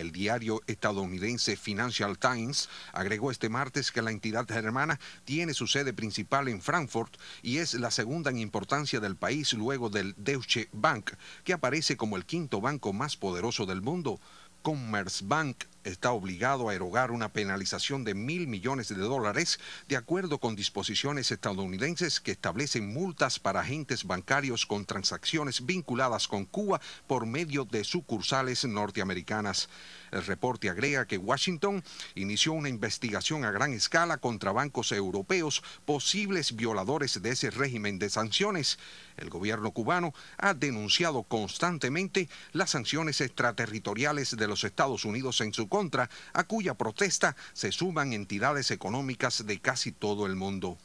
El diario estadounidense Financial Times agregó este martes que la entidad germana tiene su sede principal en Frankfurt y es la segunda en importancia del país luego del Deutsche Bank, que aparece como el quinto banco más poderoso del mundo. Commerzbank está obligado a erogar una penalización de mil millones de dólares de acuerdo con disposiciones estadounidenses que establecen multas para agentes bancarios con transacciones vinculadas con Cuba por medio de sucursales norteamericanas. El reporte agrega que Washington inició una investigación a gran escala contra bancos europeos posibles violadores de ese régimen de sanciones. El gobierno cubano ha denunciado constantemente las sanciones extraterritoriales de los Estados Unidos en su contra, a cuya protesta se suman entidades económicas de casi todo el mundo.